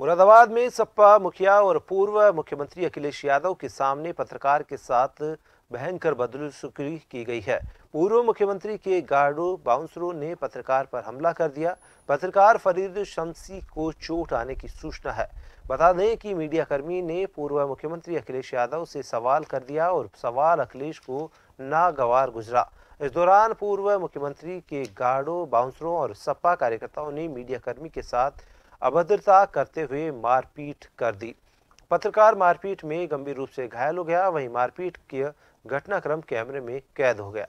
मुरादाबाद में सपा मुखिया और पूर्व मुख्यमंत्री अखिलेश यादव के सामने पत्रकार के साथ भयंकर बदलसुकरी की गई है पूर्व मुख्यमंत्री के गार्डो बाउंसरों ने पत्रकार पर हमला कर दिया पत्रकार फरीद शमसी को चोट आने की सूचना है बता दें कि मीडियाकर्मी ने पूर्व मुख्यमंत्री अखिलेश यादव से सवाल कर दिया और सवाल अखिलेश को नागवार गुजरा इस दौरान पूर्व मुख्यमंत्री के गार्डो बाउंसरों और सपा कार्यकर्ताओं ने मीडियाकर्मी के साथ अभद्रता करते हुए मारपीट कर दी पत्रकार मारपीट में गंभीर रूप से घायल हो गया वहीं मारपीट की घटनाक्रम कैमरे में कैद हो गया